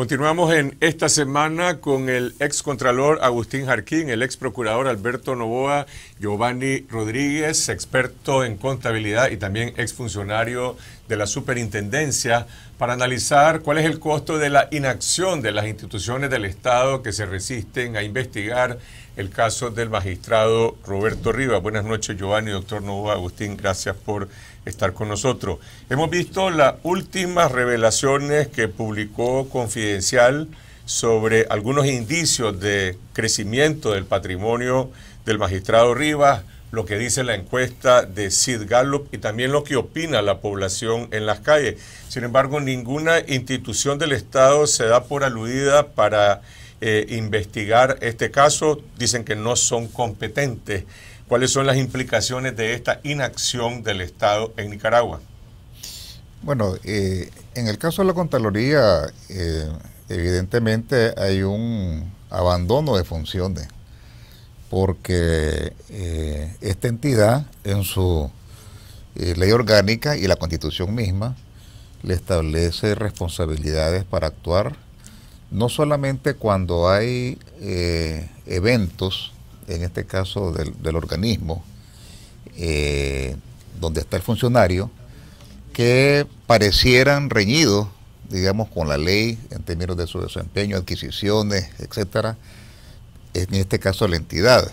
Continuamos en esta semana con el ex contralor Agustín Jarquín, el ex procurador Alberto Novoa, Giovanni Rodríguez, experto en contabilidad y también ex funcionario de la superintendencia, para analizar cuál es el costo de la inacción de las instituciones del Estado que se resisten a investigar el caso del magistrado Roberto Riva. Buenas noches, Giovanni, doctor Novoa, Agustín, gracias por estar con nosotros. Hemos visto las últimas revelaciones que publicó Confidencial sobre algunos indicios de crecimiento del patrimonio del magistrado Rivas, lo que dice la encuesta de Sid Gallup y también lo que opina la población en las calles. Sin embargo, ninguna institución del Estado se da por aludida para eh, investigar este caso. Dicen que no son competentes. ¿Cuáles son las implicaciones de esta inacción del Estado en Nicaragua? Bueno, eh, en el caso de la Contraloría, eh, evidentemente hay un abandono de funciones, porque eh, esta entidad en su ley orgánica y la constitución misma le establece responsabilidades para actuar, no solamente cuando hay eventos en este caso del, organismo, eh, donde está el funcionario, que parecieran reñidos, digamos, con la ley en términos de su desempeño, adquisiciones, etcétera, en este caso la entidad.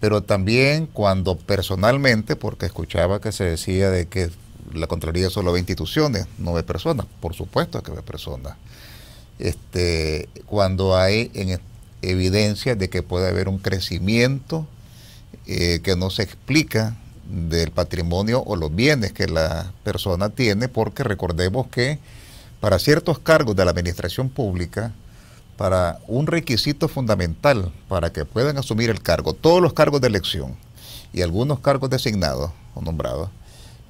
Pero también cuando personalmente, porque escuchaba que se decía de que la Contraloría solo ve instituciones, no ve personas, por supuesto que ve personas. Este, cuando hay en, Evidencia de que puede haber un crecimiento eh, que no se explica del patrimonio o los bienes que la persona tiene, porque recordemos que para ciertos cargos de la administración pública, para un requisito fundamental para que puedan asumir el cargo, todos los cargos de elección y algunos cargos designados o nombrados,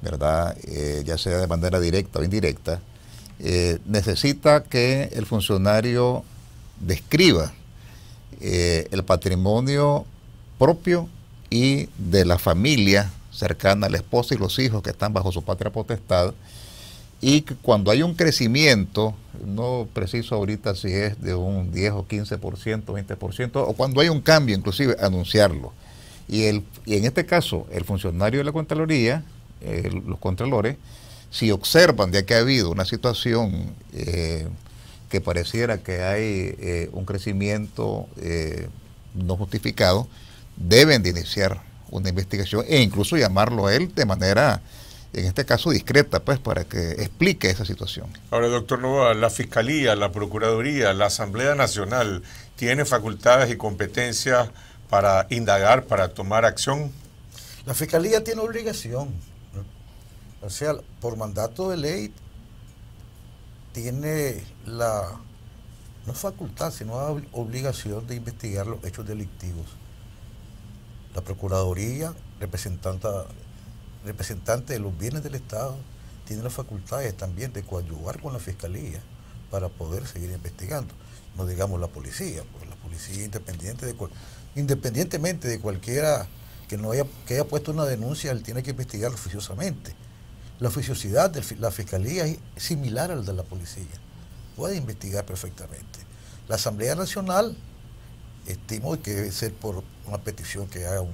¿verdad? Eh, ya sea de manera directa o indirecta, eh, necesita que el funcionario describa eh, el patrimonio propio y de la familia cercana, a la esposa y los hijos que están bajo su patria potestad. Y cuando hay un crecimiento, no preciso ahorita si es de un 10 o 15%, 20%, o cuando hay un cambio, inclusive anunciarlo. Y, el, en este caso, el funcionario de la Contraloría, eh, los Contralores, si observan de que ha habido una situación eh, que pareciera que hay eh, un crecimiento eh, no justificado, deben de iniciar una investigación e incluso llamarlo a él de manera, en este caso, discreta, pues, para que explique esa situación. Ahora, doctor Nova, la Fiscalía, la Procuraduría, la Asamblea Nacional, ¿tiene facultades y competencias para indagar, para tomar acción? La Fiscalía tiene obligación. O sea, por mandato de ley, tiene la no facultad, sino obligación de investigar los hechos delictivos. La Procuraduría, representante, de los bienes del Estado, tiene las facultades también de coadyuvar con la Fiscalía para poder seguir investigando. No digamos la policía, pues, la policía independiente de independientemente de cualquiera que no haya, que haya puesto una denuncia, él tiene que investigar oficiosamente. La oficiosidad de la Fiscalía es similar a la de la policía puede investigar perfectamente. La Asamblea Nacional, estimo que debe ser por una petición que haga un,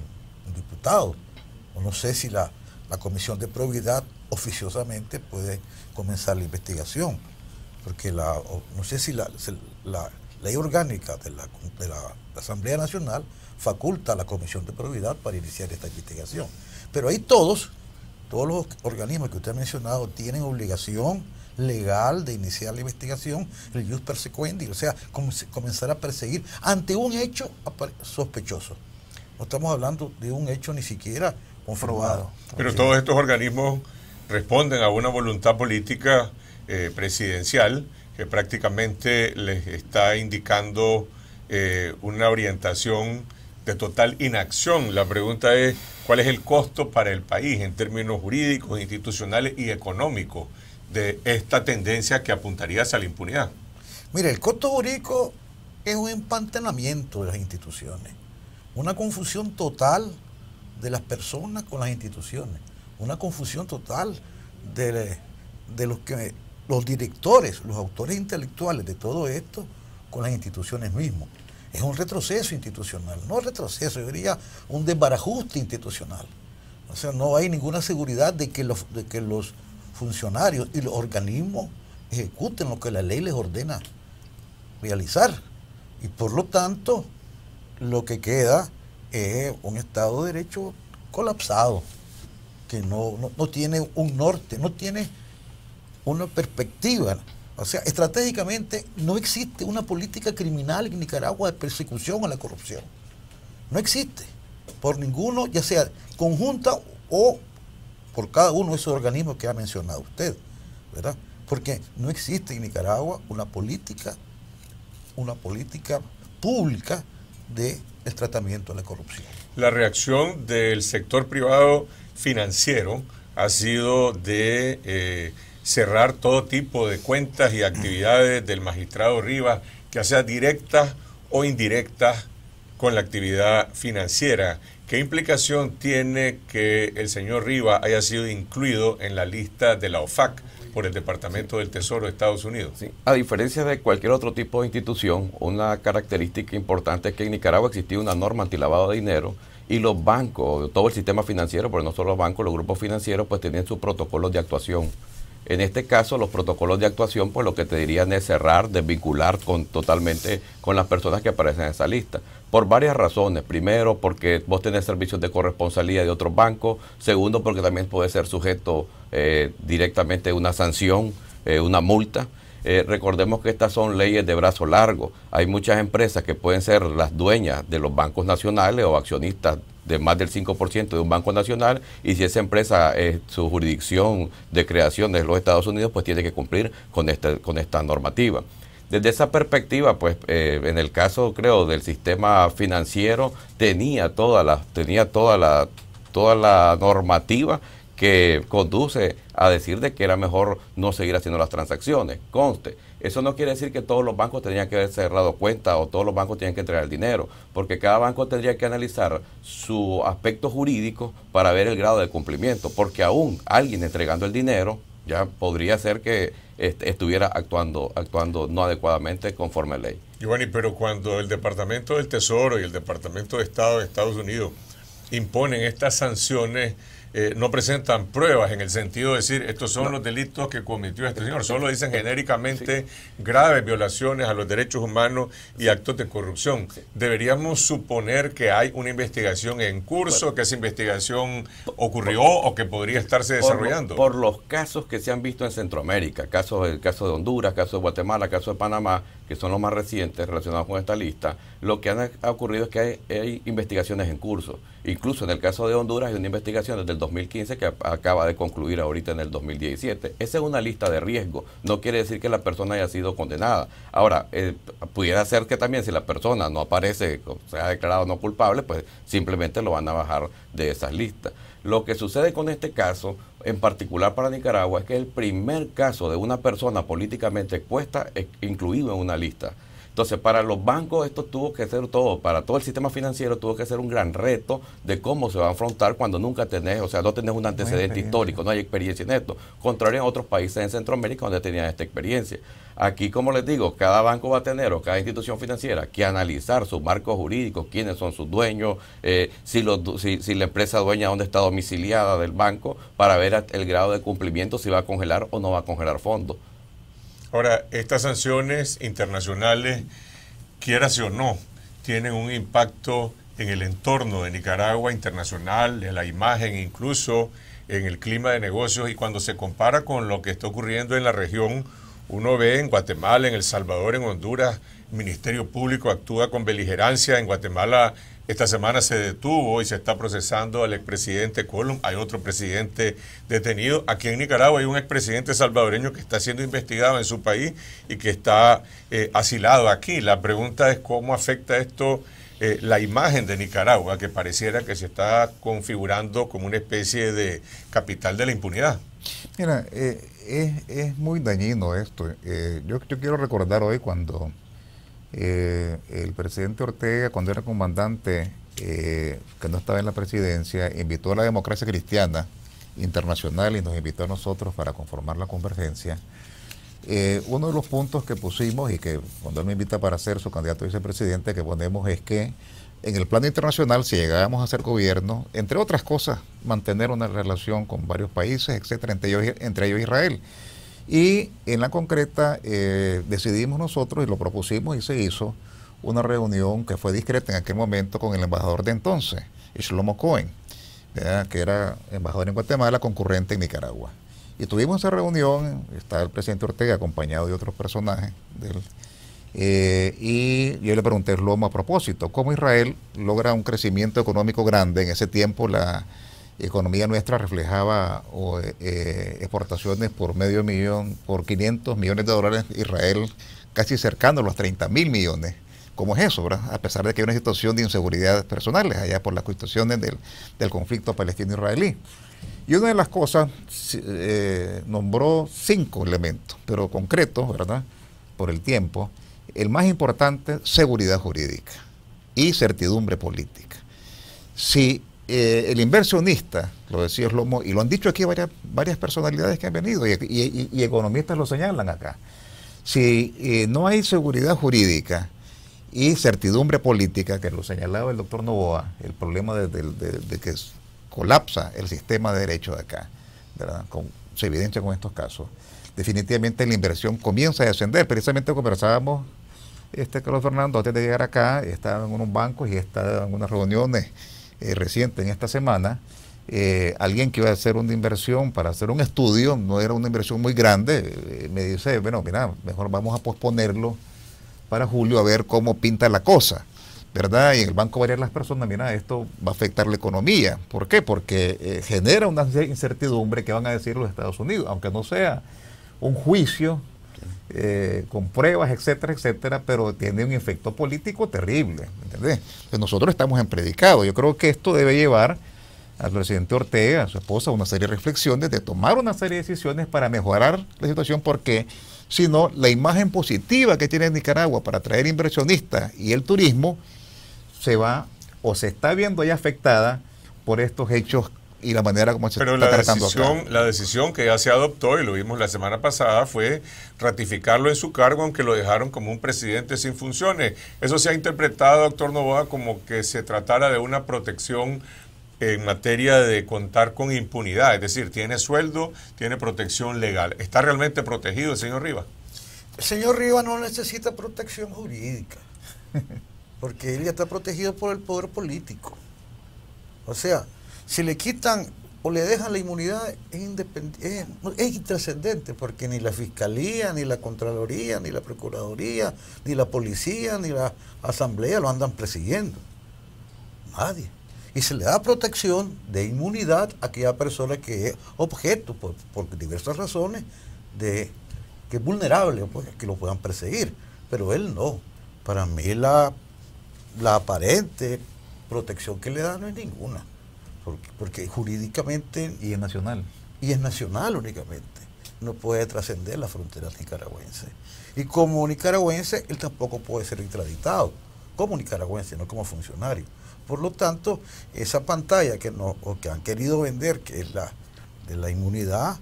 diputado, o no sé si la, Comisión de Probidad oficiosamente puede comenzar la investigación, porque la, no sé si la, ley orgánica de la, la, Asamblea Nacional faculta a la Comisión de Probidad para iniciar esta investigación. Pero ahí todos, todos los organismos que usted ha mencionado tienen obligación legal de iniciar la investigación, el jus persequendi, o sea, comenzar a perseguir ante un hecho sospechoso. No estamos hablando de un hecho ni siquiera comprobado. Pero todos estos organismos responden a una voluntad política eh, presidencial que prácticamente les está indicando eh, una orientación de total inacción. La pregunta es, ¿cuál es el costo para el país en términos jurídicos, institucionales y económicos de esta tendencia que apuntaría hacia la impunidad? Mire, el costo borico es un empantanamiento de las instituciones, una confusión total de las personas con las instituciones, una confusión total de, los que los directores, los autores intelectuales de todo esto con las instituciones mismas. Es un retroceso institucional, no retroceso, yo diría un desbarajuste institucional. O sea, no hay ninguna seguridad de que los, de que los funcionarios y los organismos ejecuten lo que la ley les ordena realizar. Y por lo tanto, lo que queda es un Estado de Derecho colapsado, que no, no tiene un norte, no tiene una perspectiva. O sea, estratégicamente no existe una política criminal en Nicaragua de persecución a la corrupción. No existe. Por ninguno, ya sea conjunta o por cada uno de esos organismos que ha mencionado usted, ¿verdad? Porque no existe en Nicaragua una política, una política pública de tratamiento de la corrupción. La reacción del sector privado financiero ha sido de eh, cerrar todo tipo de cuentas y actividades del magistrado Rivas, que sea directas o indirectas con la actividad financiera. ¿Qué implicación tiene que el señor Riva haya sido incluido en la lista de la OFAC por el Departamento del Tesoro de Estados Unidos? A diferencia de cualquier otro tipo de institución, una característica importante es que en Nicaragua existía una norma antilavado de dinero y los bancos, todo el sistema financiero, pero no solo los bancos, los grupos financieros, pues tenían sus protocolos de actuación en este caso, los protocolos de actuación, pues lo que te dirían es cerrar, desvincular con, totalmente con las personas que aparecen en esa lista. Por varias razones. Primero, porque vos tenés servicios de corresponsalía de otros bancos. Segundo, porque también puede ser sujeto eh, directamente a una sanción, eh, una multa. Eh, recordemos que estas son leyes de brazo largo. Hay muchas empresas que pueden ser las dueñas de los bancos nacionales o accionistas de más del 5% de un banco nacional y si esa empresa, es su jurisdicción de creación de los Estados Unidos, pues tiene que cumplir con esta, con esta normativa. Desde esa perspectiva, pues eh, en el caso, creo, del sistema financiero, tenía toda la, tenía normativa que conduce a decir de que era mejor no seguir haciendo las transacciones. Conste, eso no quiere decir que todos los bancos tenían que haber cerrado cuentas o todos los bancos tenían que entregar el dinero, porque cada banco tendría que analizar su aspecto jurídico para ver el grado de cumplimiento, porque aún alguien entregando el dinero ya podría ser que estuviera actuando, actuando no adecuadamente conforme a ley. Giovanni, pero cuando el Departamento del Tesoro y el Departamento de Estado de Estados Unidos imponen estas sanciones, eh, no presentan pruebas en el sentido de decir estos son los delitos que cometió este señor, solo dicen genéricamente graves violaciones a los derechos humanos y actos de corrupción. Deberíamos suponer que hay una investigación en curso, que esa investigación ocurrió o que podría estarse desarrollando. Por, los casos que se han visto en Centroamérica, casos, el caso de Honduras, caso de Guatemala, caso de Panamá, que son los más recientes relacionados con esta lista, lo que han, ha ocurrido es que hay, investigaciones en curso. Incluso en el caso de Honduras hay una investigación desde el 2015 que acaba de concluir ahorita en el 2017. Esa es una lista de riesgo, no quiere decir que la persona haya sido condenada. Ahora, eh, pudiera ser que también si la persona no aparece, se ha declarado no culpable, pues simplemente lo van a bajar de esas listas. Lo que sucede con este caso, en particular para Nicaragua, es que es el primer caso de una persona políticamente expuesta, eh, incluido en una lista. Entonces, para los bancos esto tuvo que ser todo, para todo el sistema financiero tuvo que ser un gran reto de cómo se va a afrontar cuando nunca tenés, o sea, no tenés un antecedente histórico, no hay experiencia en esto, contrario a otros países en Centroamérica donde tenían esta experiencia. Aquí, como les digo, cada banco va a tener o cada institución financiera que analizar sus marcos jurídicos, quiénes son sus dueños, eh, si, los, si, si, la empresa dueña dónde está domiciliada del banco, para ver el grado de cumplimiento, si va a congelar o no va a congelar fondos. Ahora, estas sanciones internacionales, quieras o no, tienen un impacto en el entorno de Nicaragua internacional, en la imagen incluso, en el clima de negocios y cuando se compara con lo que está ocurriendo en la región, uno ve en Guatemala, en El Salvador, en Honduras, el Ministerio Público actúa con beligerancia, en Guatemala esta semana se detuvo y se está procesando al expresidente Colón. Hay otro presidente detenido. Aquí en Nicaragua hay un expresidente salvadoreño que está siendo investigado en su país y que está eh, asilado aquí. La pregunta es cómo afecta esto eh, la imagen de Nicaragua, que pareciera que se está configurando como una especie de capital de la impunidad. Mira, eh, es, muy dañino esto. yo quiero recordar hoy cuando eh, el presidente Ortega, cuando era comandante, eh, que no estaba en la presidencia, invitó a la democracia cristiana internacional y nos invitó a nosotros para conformar la convergencia. Eh, uno de los puntos que pusimos y que cuando él me invita para ser su candidato a vicepresidente, que ponemos es que en el plano internacional, si llegábamos a ser gobierno, entre otras cosas, mantener una relación con varios países, etcétera, entre ellos, entre ellos Israel. Y en la concreta eh, decidimos nosotros y lo propusimos y se hizo una reunión que fue discreta en aquel momento con el embajador de entonces, Shlomo Cohen, que era embajador en Guatemala, concurrente en Nicaragua. Y tuvimos esa reunión, está el presidente Ortega acompañado de otros personajes eh, y yo le pregunté, a Shlomo a propósito, ¿cómo Israel logra un crecimiento económico grande? En ese tiempo la, economía nuestra reflejaba eh, exportaciones por medio millón, por 500 millones de dólares, Israel casi cercando los 30 mil millones. ¿Cómo es eso, verdad? A pesar de que hay una situación de inseguridad personales allá por las constituciones del, conflicto palestino-israelí. Y una de las cosas eh, nombró cinco elementos, pero concretos, ¿verdad? Por el tiempo. El más importante, seguridad jurídica y certidumbre política. Si eh, el inversionista, lo decía Slomo, y lo han dicho aquí varias, personalidades que han venido y, economistas lo señalan acá, si eh, no hay seguridad jurídica y certidumbre política, que lo señalaba el doctor Novoa, el problema de, que colapsa el sistema de derecho de acá, se evidencia con estos casos, definitivamente la inversión comienza a descender. Precisamente conversábamos, este Carlos Fernando, antes de llegar acá, estaba en unos bancos y estaba en unas reuniones eh, reciente en esta semana, eh, alguien que iba a hacer una inversión para hacer un estudio, no era una inversión muy grande, eh, me dice, bueno, mira, mejor vamos a posponerlo para julio a ver cómo pinta la cosa, ¿verdad? Y en el Banco Variar las personas, mira, esto va a afectar la economía. ¿Por qué? Porque genera una incertidumbre que van a decir los Estados Unidos, aunque no sea un juicio eh, con pruebas, etcétera, etcétera, pero tiene un efecto político terrible. ¿entendés? Pues nosotros estamos en predicado. Yo creo que esto debe llevar al presidente Ortega, a su esposa, a una serie de reflexiones, de tomar una serie de decisiones para mejorar la situación, porque si no, la imagen positiva que tiene Nicaragua para atraer inversionistas y el turismo se va o se está viendo ya afectada por estos hechos y la manera como se está la tratando la decisión que ya se adoptó, y lo vimos la semana pasada, fue ratificarlo en su cargo, aunque lo dejaron como un presidente sin funciones. Eso se ha interpretado, doctor Novoa, como que se tratara de una protección en materia de contar con impunidad, es decir, tiene sueldo, tiene protección legal. ¿Está realmente protegido el señor Rivas? El señor Rivas no necesita protección jurídica, porque él ya está protegido por el poder político. O sea, si le quitan o le dejan la inmunidad es, es, es intrascendente, porque ni la Fiscalía, ni la Contraloría, ni la Procuraduría, ni la Policía, ni la Asamblea lo andan persiguiendo. Nadie. Y se le da protección de inmunidad a aquella persona que es objeto, por, diversas razones, de que es vulnerable, pues, que lo puedan perseguir. Pero él no. Para mí la, aparente protección que le da no es ninguna porque, jurídicamente... Y es nacional. Y es nacional únicamente. No puede trascender las fronteras nicaragüenses. Y como nicaragüense, él tampoco puede ser extraditado, como nicaragüense, no como funcionario. Por lo tanto, esa pantalla que, que han querido vender, que es la de la inmunidad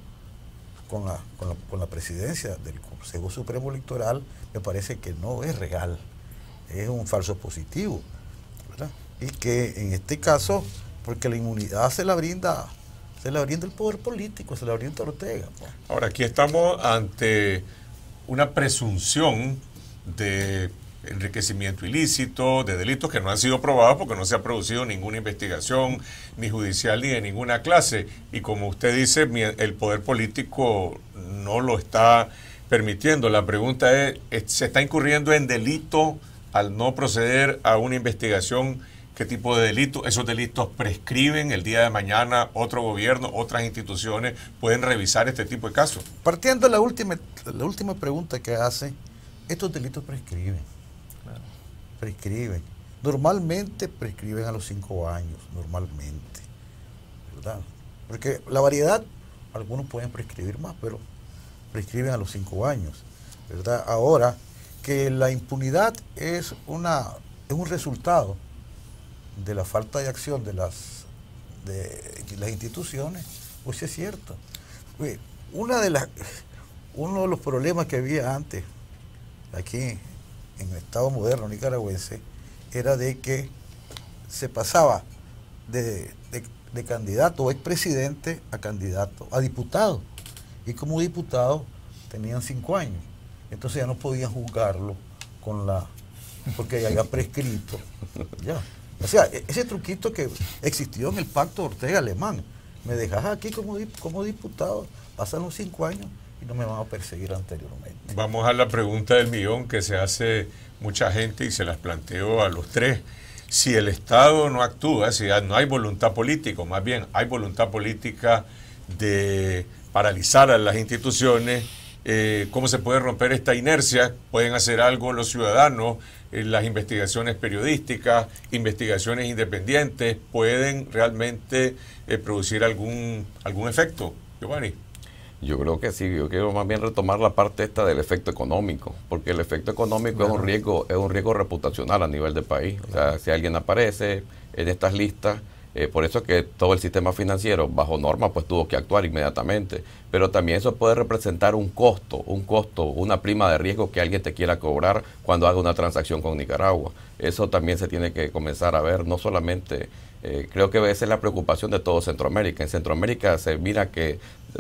con la, presidencia del Consejo Supremo Electoral, me parece que no es real, es un falso positivo. Y que en este caso porque la inmunidad se la brinda se la brinda el poder político, se la brinda Ortega. Ahora, aquí estamos ante una presunción de enriquecimiento ilícito, de delitos que no han sido probados porque no se ha producido ninguna investigación, ni judicial, ni de ninguna clase. Y como usted dice, el poder político no lo está permitiendo. La pregunta es, ¿se está incurriendo en delito al no proceder a una investigación qué tipo de delitos, esos delitos prescriben el día de mañana, otro gobierno, otras instituciones pueden revisar este tipo de casos. Partiendo de la última, la última pregunta que hace, estos delitos prescriben. Prescriben. Normalmente prescriben a los cinco años, normalmente. ¿Verdad? Porque la variedad, algunos pueden prescribir más, pero prescriben a los cinco años. ¿Verdad? Ahora, que la impunidad es, una, es un resultado de la falta de acción de las, de las instituciones, pues es cierto. Una de las, uno de los problemas que había antes, aquí en el Estado moderno nicaragüense, era de que se pasaba de, candidato o expresidente a candidato, a diputado. Y como diputado tenían cinco años. Entonces ya no podían juzgarlo con la porque ya había prescrito. Ya. O sea, e-, ese truquito que existió en el pacto Ortega-Alemán, me dejas aquí como, como diputado, pasan los cinco años y no me van a perseguir anteriormente. Vamos a la pregunta del millón que se hace mucha gente y se las planteo a los tres. Si el Estado no actúa, si no hay voluntad política, más bien hay voluntad política de paralizar a las instituciones, eh, cómo se puede romper esta inercia, pueden hacer algo los ciudadanos, eh, las investigaciones periodísticas, investigaciones independientes, pueden realmente eh, producir algún, algún efecto, Giovanni. Yo creo que sí, yo quiero más bien retomar la parte esta del efecto económico, porque el efecto económico es un riesgo, es un riesgo reputacional a nivel de país. O sea, si alguien aparece en estas listas, eh, por eso que todo el sistema financiero, bajo norma, pues tuvo que actuar inmediatamente. Pero también eso puede representar un costo, un costo, una prima de riesgo que alguien te quiera cobrar cuando haga una transacción con Nicaragua. Eso también se tiene que comenzar a ver, no solamente, eh, creo que esa es la preocupación de todo Centroamérica. En Centroamérica se mira que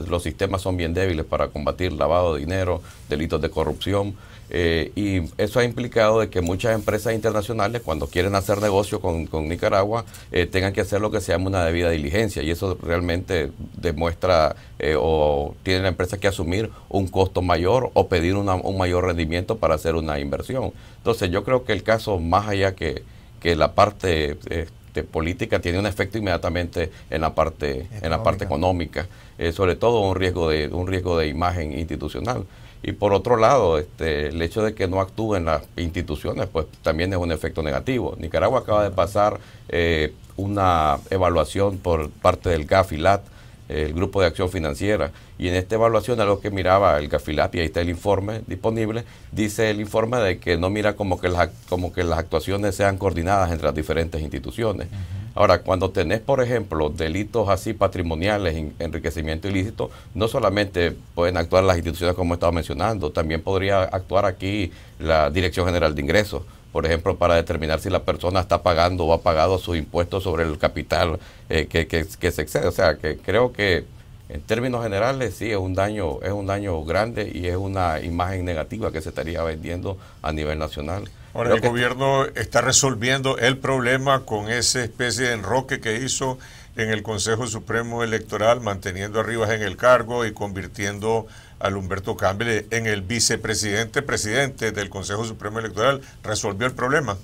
los sistemas son bien débiles para combatir lavado de dinero, delitos de corrupción eh, y eso ha implicado de que muchas empresas internacionales, cuando quieren hacer negocio con, Nicaragua, eh, tengan que hacer lo que se llama una debida diligencia. Y eso realmente demuestra eh, o tiene la empresa que asumir un costo mayor o pedir un mayor rendimiento para hacer una inversión. Entonces yo creo que el caso, más allá que, que la parte... Este, política tiene un efecto inmediatamente en la parte económica. en la parte económica sobre todo un riesgo de un riesgo de imagen institucional y por otro lado, este, el hecho de que no actúen las instituciones, pues también es un efecto negativo. Nicaragua acaba de pasar eh, una evaluación por parte del GAFILAT, el Grupo de Acción Financiera, y en esta evaluación, a lo que miraba el GAFILAT, y ahí está el informe disponible, dice el informe de que no mira como que las, como que las actuaciones sean coordinadas entre las diferentes instituciones. Ahora, cuando tenés, por ejemplo, delitos así patrimoniales, enriquecimiento ilícito, no solamente pueden actuar las instituciones como estaba mencionando, también podría actuar aquí la Dirección General de Ingresos, por ejemplo, para determinar si la persona está pagando o ha pagado sus impuestos sobre el capital eh, que, que, se excede. O sea, que creo que en términos generales sí es un daño, es un daño grande y es una imagen negativa que se estaría vendiendo a nivel nacional. Ahora, el gobierno está... resolviendo el problema con esa especie de enroque que hizo en el Consejo Supremo Electoral, manteniendo a Rivas en el cargo y convirtiendo a Humberto Campbell en el vicepresidente presidente del Consejo Supremo Electoral resolvió el problema?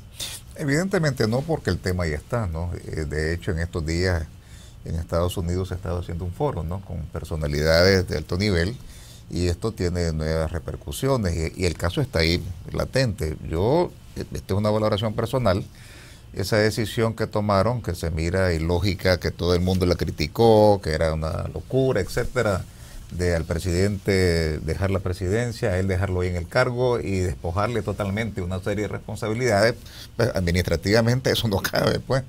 Evidentemente no, porque el tema ya está, ¿no? Eh, de hecho, en estos días en Estados Unidos se ha estado haciendo un foro, ¿no? Con personalidades de alto nivel y esto tiene nuevas repercusiones y, el caso está ahí latente. Yo, eh, esta es una valoración personal, esa decisión que tomaron, que se mira ilógica, que todo el mundo la criticó, que era una locura, etcétera, de al presidente dejar la presidencia, a él dejarlo ahí en el cargo y despojarle totalmente una serie de responsabilidades, pues, administrativamente eso no cabe, pues,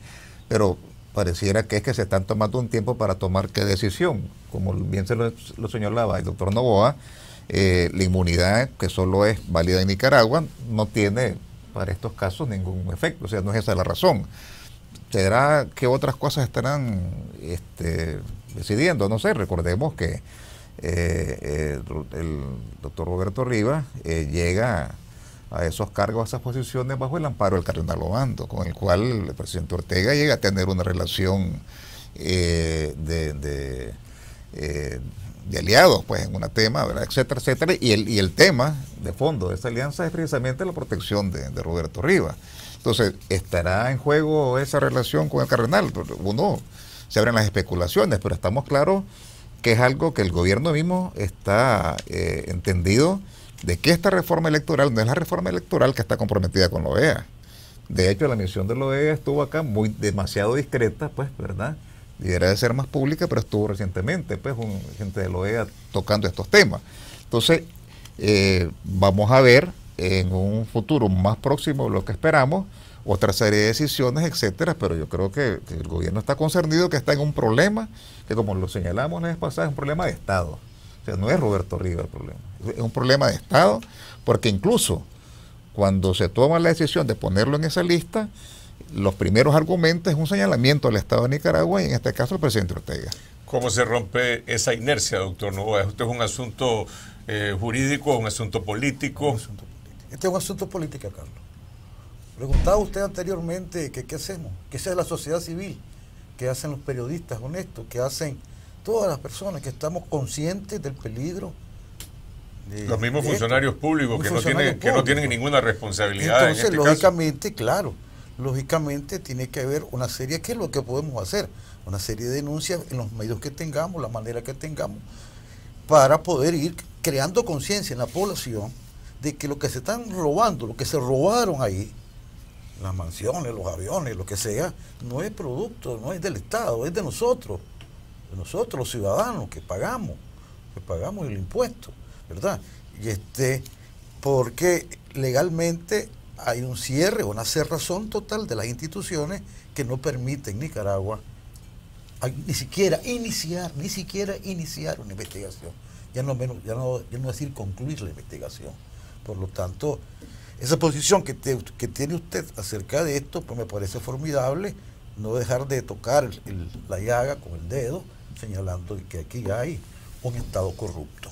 pero pareciera que es que se están tomando un tiempo para tomar qué decisión como bien se lo, señalaba el doctor Novoa, eh, la inmunidad que solo es válida en Nicaragua no tiene para estos casos ningún efecto, o sea, no es esa la razón. Será que otras cosas estarán este, decidiendo, no sé, recordemos que eh, eh, el, doctor Roberto Rivas llega a esos cargos, a esas posiciones bajo el amparo del cardenal Obando, con el cual el presidente Ortega llega a tener una relación de eh, de aliados, pues en un tema, etcétera, etcétera. Y el, y el tema de fondo de esa alianza es precisamente la protección de, de Roberto Rivas. Entonces, ¿estará en juego esa relación con el cardenal? Uno se abren las especulaciones, pero estamos claros que es algo que el gobierno mismo está eh, entendido de que esta reforma electoral no es la reforma electoral que está comprometida con la OEA. De hecho, la misión de la OEA estuvo acá muy demasiado discreta, pues, ¿verdad? y era de ser más pública, pero estuvo recientemente, pues, gente de la e OEA tocando estos temas. Entonces, eh, vamos a ver en un futuro más próximo lo que esperamos, otra serie de decisiones, etcétera, pero yo creo que, el gobierno está concernido que está en un problema que, como lo señalamos la vez pasada, es un problema de Estado. O sea, no es Roberto Riva el problema, es un problema de Estado, porque incluso cuando se toma la decisión de ponerlo en esa lista, los primeros argumentos es un señalamiento al Estado de Nicaragua y en este caso al presidente Ortega. ¿Cómo se rompe esa inercia, doctor Novoa? ¿Esto es un asunto eh, jurídico jurídico, un asunto político? Este es un asunto político, Carlos. Preguntaba usted anteriormente que qué hacemos, qué hace la sociedad civil, qué hacen los periodistas honestos, qué hacen todas las personas que estamos conscientes del peligro los mismos funcionarios públicos que, no tienen, ninguna responsabilidad. Entonces, este lógicamente, claro, lógicamente tiene que haber una serie, ¿qué es lo que podemos hacer? Una serie de denuncias en los medios que tengamos, la manera que tengamos, para poder ir creando conciencia en la población de que lo que se están robando, lo que se robaron ahí, las mansiones, los aviones, lo que sea, no es producto, no es del Estado, es de nosotros, de nosotros los ciudadanos que pagamos, que pagamos el impuesto, ¿verdad? Y este, porque legalmente hay un cierre, o una cerrazón total de las instituciones que no permiten Nicaragua ni siquiera iniciar, ni siquiera iniciar una investigación. Ya no, menos, ya no, decir concluir la investigación. Por lo tanto, esa posición que, que tiene usted acerca de esto, pues me parece formidable, no dejar de tocar la llaga con el dedo, señalando que aquí hay un Estado corrupto.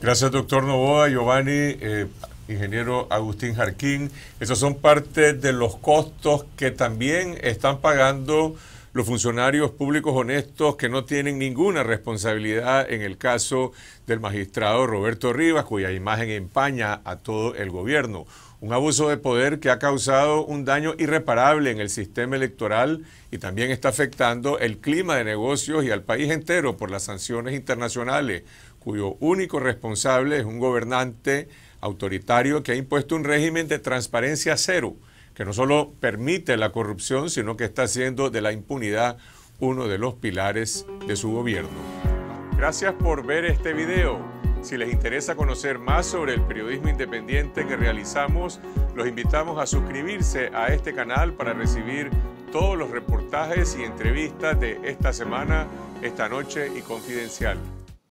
Gracias, doctor Novoa. Giovanni, eh, ingeniero Agustín Jarquín. Esos son parte de los costos que también están pagando los funcionarios públicos honestos que no tienen ninguna responsabilidad en el caso del magistrado Roberto Rivas, cuya imagen empaña a todo el gobierno. Un abuso de poder que ha causado un daño irreparable en el sistema electoral y también está afectando el clima de negocios y al país entero por las sanciones internacionales, cuyo único responsable es un gobernante autoritario que ha impuesto un régimen de transparencia cero, que no solo permite la corrupción, sino que está haciendo de la impunidad uno de los pilares de su gobierno. Gracias por ver este video. Si les interesa conocer más sobre el periodismo independiente que realizamos, los invitamos a suscribirse a este canal para recibir todos los reportajes y entrevistas de esta semana, esta noche y confidencial.